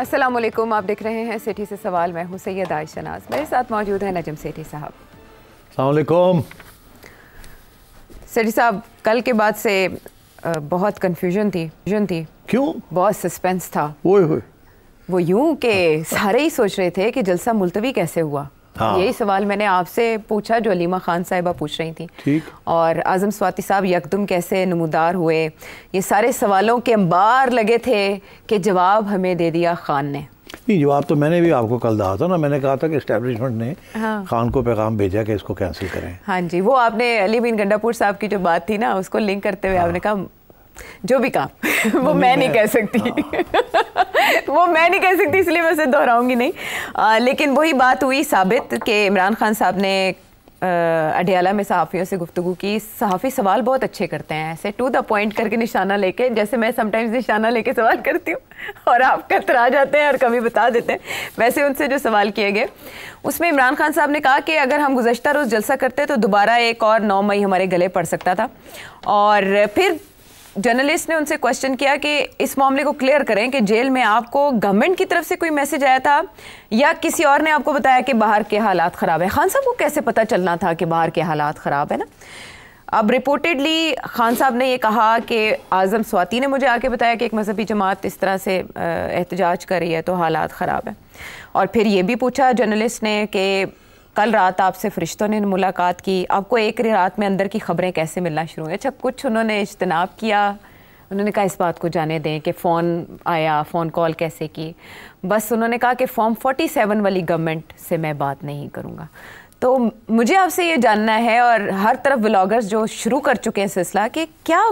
असलम आप देख रहे हैं सेठी से सवाल मैं हूँ सैयद आयशा नाज मेरे साथ मौजूद है नजम सेठी साहब सेठी साहब कल के बाद से बहुत कंफ्यूजन थी कंफ्यूजन थी क्यों बहुत सस्पेंस था वो यूं के सारे ही सोच रहे थे कि जलसा मुलतवी कैसे हुआ हाँ। यही सवाल मैंने आपसे पूछा जो अलीमा खान साहिबा पूछ रही थी ठीक और आज़म स्वाति साहब यकदम कैसे नमदार हुए ये सारे सवालों के अंबार लगे थे कि जवाब हमें दे दिया खान ने नहीं जवाब तो मैंने भी आपको कल दहा था ना मैंने कहा था कि इस्टेब्लिशमेंट ने हाँ। खान को पैगाम भेजा कि इसको कैंसिल करें हाँ जी वो आपने अली बिन गंडापुर साहब की जो बात थी ना उसको लिंक करते हुए हाँ। आपने कहा जो भी कहा वो मैं नहीं कह सकती हाँ। वो मैं नहीं कह सकती इसलिए मैं उसे दोहराऊंगी नहीं आ, लेकिन वही बात हुई साबित कि इमरान खान साहब ने अडियाला में सहाफ़ियों से गुफ्तु की सहाफ़ी सवाल बहुत अच्छे करते हैं ऐसे टू द पॉइंट करके निशाना लेके जैसे मैं समटाइम्स निशाना लेके सवाल करती हूँ और आप कतरा जाते हैं और कमी बता देते हैं वैसे उनसे जो सवाल किए गए उसमें इमरान खान साहब ने कहा कि अगर हम गुजशत रोज़ जलसा करते तो दोबारा एक और नौ मई हमारे गले पड़ सकता था और फिर जर्नलिस्ट ने उनसे क्वेश्चन किया कि इस मामले को क्लियर करें कि जेल में आपको गवर्नमेंट की तरफ से कोई मैसेज आया था या किसी और ने आपको बताया कि बाहर के हालात ख़राब है खान साहब को कैसे पता चलना था कि बाहर के हालात ख़राब है ना अब रिपोर्टेडली खान साहब ने ये कहा कि आज़म स्वाति ने मुझे आके बताया कि एक मजहबी जमात इस तरह से एहतजाज कर रही है तो हालात ख़राब है और फिर ये भी पूछा जर्नलिस्ट ने कि कल रात आपसे फरिश्तों ने मुलाकात की आपको एक रात में अंदर की खबरें कैसे मिलना शुरू हुई अच्छा कुछ उन्होंने इज्तनाब किया उन्होंने कहा इस बात को जाने दें कि फ़ोन आया फ़ोन कॉल कैसे की बस उन्होंने कहा कि फॉर्म 47 वाली गवर्नमेंट से मैं बात नहीं करूँगा तो मुझे आपसे ये जानना है और हर तरफ ब्लॉगर्स जो शुरू कर चुके हैं सिलसिला कि क्या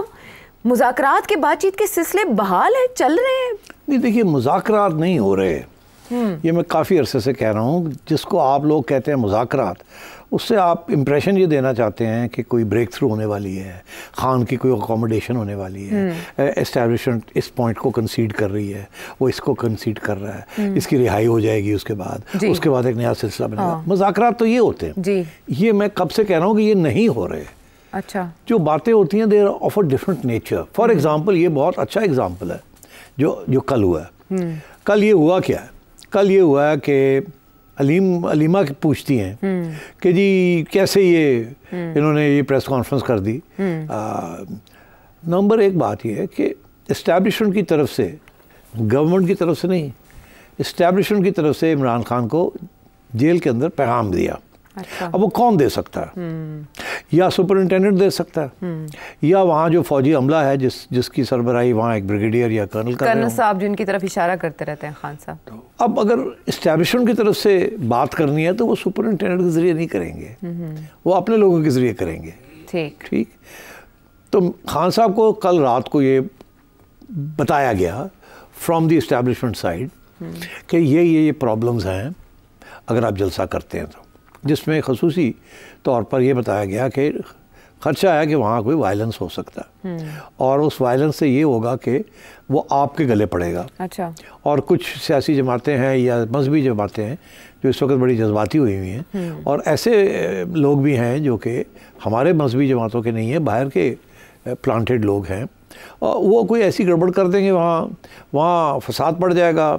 मुजाकर के बातचीत के सिलसिले बहाल है चल रहे हैं नहीं देखिए मुजाकर नहीं हो रहे हैं ये मैं काफ़ी अरसे से कह रहा हूँ जिसको आप लोग कहते हैं मुजाकरात उससे आप इम्प्रेशन ये देना चाहते हैं कि कोई ब्रेक थ्रू होने वाली है खान की कोई अकोमोडेशन होने वाली है इस्टेब्लिशमेंट हम्म। इस पॉइंट को कंसीड कर रही है वो इसको कंसीड कर रहा है हम्म। इसकी रिहाई हो जाएगी उसके बाद उसके बाद एक नया सिलसिला बनेगा हाँ। मुजाकरात तो ये होते हैं ये मैं कब से कह रहा हूँ कि ये नहीं हो रहे अच्छा जो बातें होती हैं there of a different nature for example ये बहुत अच्छा एग्जाम्पल है जो जो कल हुआ है हम्म। कल ये हुआ क्या है कल ये हुआ कि अलीम अलीमा पूछती हैं हम्म। कि जी कैसे ये हम्म। इन्होंने ये प्रेस कॉन्फ्रेंस कर दी हम्म। नंबर एक बात यह है कि इस्टेब्लिशमेंट की तरफ से गवर्नमेंट की तरफ से नहीं इस्टेब्लिशमेंट की तरफ से इमरान खान को जेल के अंदर पैगाम दिया अच्छा। अब वो कौन दे सकता है हम्म। या सुपरिंटेंडेंट दे सकता है हम्म। या वहाँ जो फौजी अमला है जिस जिसकी सरबराही वहाँ एक ब्रिगेडियर या कर्नल कर कर्नल साहब जिनकी तरफ इशारा करते रहते हैं खान साहब तो अब अगर इस्टेब्लिशमेंट की तरफ से बात करनी है तो वो सुपरिंटेंडेंट के ज़रिए नहीं करेंगे हम्म। वो अपने लोगों के ज़रिए करेंगे ठीक ठीक तो खान साहब को कल रात को ये बताया गया फ्रॉम दी इस्टेब्लिशमेंट साइड कि ये ये ये प्रॉब्लम्स हैं अगर आप जलसा करते हैं तो जिसमें खसूस तौर पर यह बताया गया कि खर्चा है कि वहाँ कोई वायलेंस हो सकता है हम्म। और उस वायलेंस से ये होगा कि वो आपके गले पड़ेगा अच्छा और कुछ सियासी जमातें हैं या मजहबी जमातें हैं जो इस वक्त बड़ी जज्बाती हुई हुई हैं हम्म। और ऐसे लोग भी हैं जो कि हमारे मजहबी जमातों के नहीं हैं बाहर के प्लांटेड लोग हैं और वो कोई ऐसी गड़बड़ कर देंगे वहाँ वहाँ फसाद पड़ जाएगा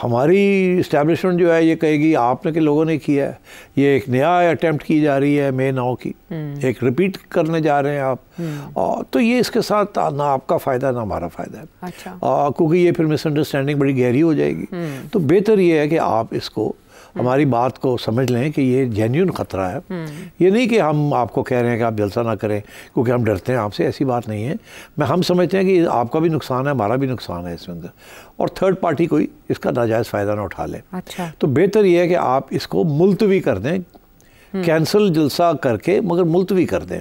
हमारी इस्टेब्लिशमेंट जो है ये कहेगी आपने के लोगों ने किया है ये एक नया अटैम्प्ट की जा रही है मे नाव की हम्म। एक रिपीट करने जा रहे हैं आप हम्म। आ, तो ये इसके साथ ना आपका फ़ायदा ना हमारा फ़ायदा है अच्छा क्योंकि ये फिर मिसअंडरस्टैंडिंग बड़ी गहरी हो जाएगी हम्म। तो बेहतर ये है कि आप इसको हमारी बात को समझ लें कि ये जेन्यून ख़तरा है हम्म। ये नहीं कि हम आपको कह रहे हैं कि आप जलसा ना करें क्योंकि हम डरते हैं आपसे ऐसी बात नहीं है मैं हम समझते हैं कि आपका भी नुकसान है हमारा भी नुकसान है इसमें अंदर और थर्ड पार्टी कोई इसका नाजायज़ फ़ायदा ना उठा लें अच्छा। तो बेहतर यह है कि आप इसको मुलतवी कर दें कैंसिल हम्म। जलसा करके मगर मुलतवी कर दें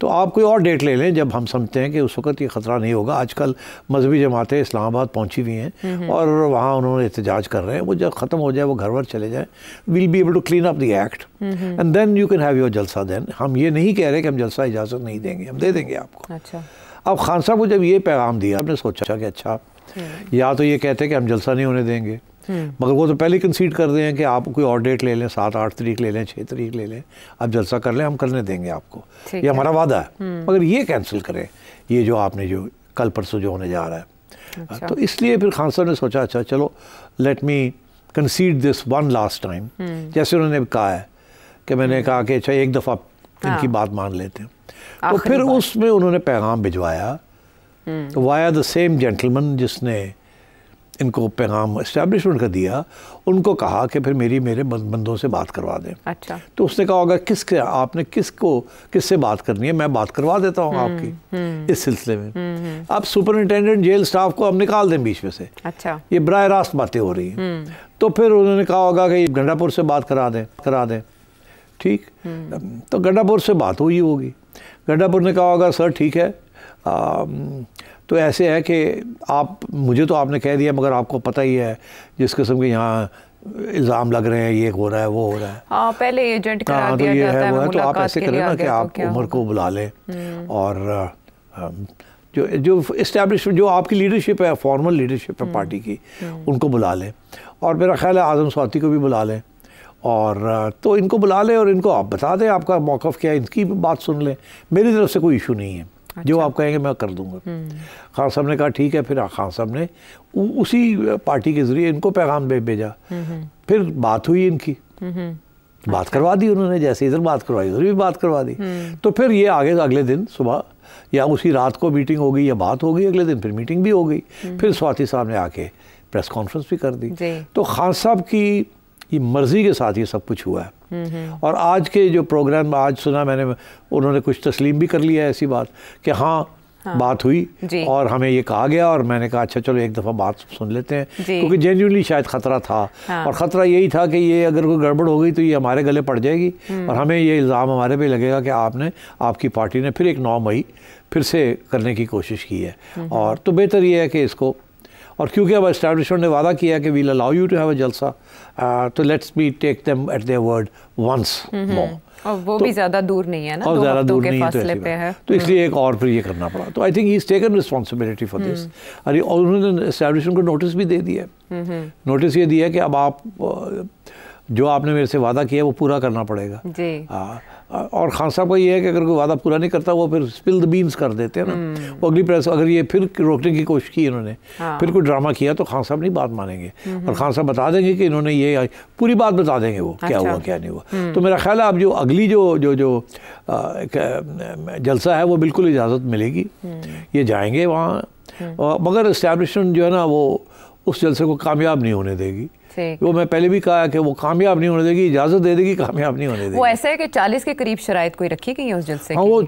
तो आप कोई और डेट ले लें जब हम समझते हैं कि उस वक्त ये ख़तरा नहीं होगा आजकल मजहबी जमातें इस्लामाबाद पहुँची हुई हैं और वहाँ उन्होंने एहतजाज कर रहे हैं वो जब ख़त्म हो जाए वो घर भर चले जाएँ will be able to clean up the act and then you can have your jalsa then हम ये नहीं कह रहे कि हम जलसा इजाज़त नहीं देंगे हम दे देंगे आपको अच्छा अब खान साहब को जब ये पैगाम दिया आपने सोचा कि अच्छा हम्म। या तो ये कहते हैं कि हम जलसा नहीं होने देंगे मगर वो तो पहले कंसीड कर रहे हैं कि आप कोई और डेट ले लें सात आठ तरीक ले लें छः तरीक ले लें आप जलसा कर लें हम करने देंगे आपको ये हमारा वादा है हम्म। मगर ये कैंसिल करें ये जो आपने जो कल परसों जो होने जा रहा है अच्छा। तो इसलिए फिर खान साहब ने सोचा अच्छा चलो let me consider this one last time जैसे उन्होंने कहा है कि मैंने हम्म। कहा कि अच्छा एक दफ़ा इनकी हाँ। बात मान लेते हैं तो फिर उसमें उन्होंने पैगाम भिजवाया तो वाया द सेम जेंटलमैन जिसने इनको पैगाम इस्टेब्लिशमेंट का दिया उनको कहा कि फिर मेरी मेरे बंदों से बात करवा दें अच्छा तो उसने कहा होगा किस के, आपने किसको किससे बात करनी है मैं बात करवा देता हूँ हम्म, आपकी हम्म। इस सिलसिले में हम्म, अब सुपरिटेंडेंट जेल स्टाफ को अब निकाल दें बीच में से अच्छा ये बर रास्त बातें हो रही हैं तो फिर उन्होंने कहा होगा कि गंडापुर से बात करा दें करा दें ठीक तो गंडापुर से बात हुई होगी गंडापुर ने कहा होगा सर ठीक है तो ऐसे है कि आप मुझे तो आपने कह दिया मगर आपको पता ही है जिस किस्म के यहाँ इल्ज़ाम लग रहे हैं ये हो रहा है वो हो रहा है हाँ पहले एजेंट करा हाँ, तो ये जाता है, है तो आप ऐसे करें ना कि तो आप उम्र को बुला लें हम्म। और जो जो इस्टेबलिश जो आपकी लीडरशिप है फॉर्मल लीडरशिप है हम्म, पार्टी की हम्म। उनको बुला लें और मेरा ख्याल है आज़म स्वाति को भी बुला लें और तो इनको बुला लें और इनको आप बता दें आपका मौक़ क्या है इनकी बात सुन लें मेरी तरफ से कोई इशू नहीं है अच्छा। जो आप कहेंगे मैं कर दूंगा हम्म। खान साहब ने कहा ठीक है फिर खान साहब ने उसी पार्टी के जरिए इनको पैगाम भेजा हम्म, हम्म। फिर बात हुई इनकी बात करवा दी उन्होंने जैसे इधर बात करवाई उधर भी बात करवा दी तो फिर ये आगे अगले दिन सुबह या उसी रात को मीटिंग हो गई या बात हो गई अगले दिन फिर मीटिंग भी हो गई फिर स्वाति साहब ने आके प्रेस कॉन्फ्रेंस भी कर दी तो खान साहब की ये मर्जी के साथ ये सब कुछ हुआ है और आज के जो प्रोग्राम आज सुना मैंने उन्होंने कुछ तस्लीम भी कर लिया ऐसी बात कि हाँ हाँ, बात हुई और हमें ये कहा गया और मैंने कहा अच्छा चलो एक दफ़ा बात सुन लेते हैं क्योंकि जेन्यूनली शायद ख़तरा था हाँ। और ख़तरा यही था कि ये अगर कोई गड़बड़ हो गई तो ये हमारे गले पड़ जाएगी हम्म। और हमें ये इल्ज़ाम हमारे पे लगेगा कि आपने आपकी पार्टी ने फिर एक नौ मई फिर से करने की कोशिश की है और तो बेहतर ये है कि इसको और क्योंकि अब इस्टेब्लिशमेंट ने वादा किया कि we'll allow you to have a jalsa तो let's be take them at their word once more और वो तो, भी ज्यादा दूर नहीं है ना और ज्यादा दूर के नहीं है तो, पे है तो इसलिए एक हम्म। और फिर ये करना पड़ा तो I think he taken responsibility for this और उन्होंने इस्टेब्लिशमेंट को नोटिस भी दे दिया नोटिस हम्म, हम्म। ये दिया कि अब आप uh, जो आपने मेरे से वादा किया वो पूरा करना पड़ेगा जी आ, हाँ, और खान साहब का ये है कि अगर कोई वादा पूरा नहीं करता वो फिर स्पिल द बीन्स कर देते हैं ना हम्म। वो अगली प्रेस अगर ये फिर रोकने की कोशिश की इन्होंने हाँ। फिर कोई ड्रामा किया तो खान साहब नहीं बात मानेंगे और हम्म। खान साहब बता देंगे कि इन्होंने ये पूरी बात बता देंगे वो अच्छा। क्या हुआ अच्छा। क्या नहीं हुआ हम्म। तो मेरा ख्याल है अब जो अगली जो जो जो जलसा है वो बिल्कुल इजाज़त मिलेगी ये जाएंगे वहाँ मगर इस्टेब्लिशमेंट जो है ना वो उस जलसे को कामयाब नहीं होने देगी से वो मैं पहले भी कहा कि वो कामयाब नहीं होने देगी इजाज़त दे देगी कामयाब नहीं होने देगी वो ऐसा है कि चालीस के करीब शरात कोई रखी गई है उस जलसे हाँ वो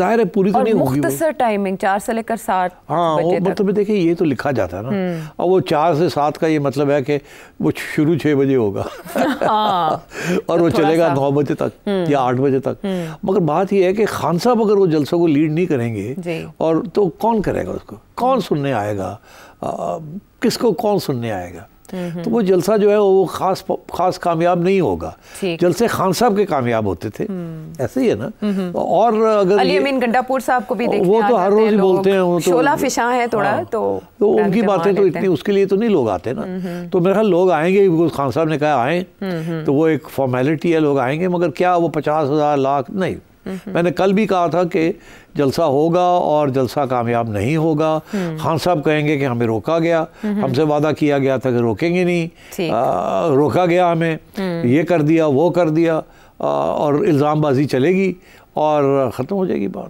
जाहिर है पूरी तो नहीं होगी मुख्तसर टाइमिंग चार से लेकर सात हाँ वो मतलब देखिए ये तो लिखा जाता है ना हम्म। और वो चार से सात का ये मतलब है कि वो शुरू छः बजे होगा हाँ। और तो वो चलेगा नौ बजे तक हम्म। या आठ बजे तक हम्म। मगर बात यह है कि खान साहब अगर वो जलसों को लीड नहीं करेंगे और तो कौन करेगा उसको कौन सुनने आएगा किसको कौन सुनने आएगा तो वो जलसा जो है वो खास खास कामयाब नहीं होगा जलसे खान साहब के कामयाब होते थे हम्म। ऐसे ही है ना और अगर अली गंडापुर साहब को भी वो तो हर रोज बोलते हैं तो शोला फिशा है थोड़ा हाँ। तो, तो उनकी बातें तो इतनी उसके लिए तो नहीं लोग आते ना तो मेरे ख्याल लोग आएंगे खान साहब ने कहा आए तो वो एक फॉर्मेलिटी है लोग आएंगे मगर क्या वो पचास हज़ार लाख नहीं हम्म। मैंने कल भी कहा था कि जलसा होगा और जलसा कामयाब नहीं होगा हम्म। खान साहब कहेंगे कि हमें रोका गया हम्म। हमसे वादा किया गया था कि रोकेंगे नहीं आ, रोका गया हमें ये कर दिया वो कर दिया आ, और इल्ज़ामबाजी चलेगी और ख़त्म हो जाएगी बात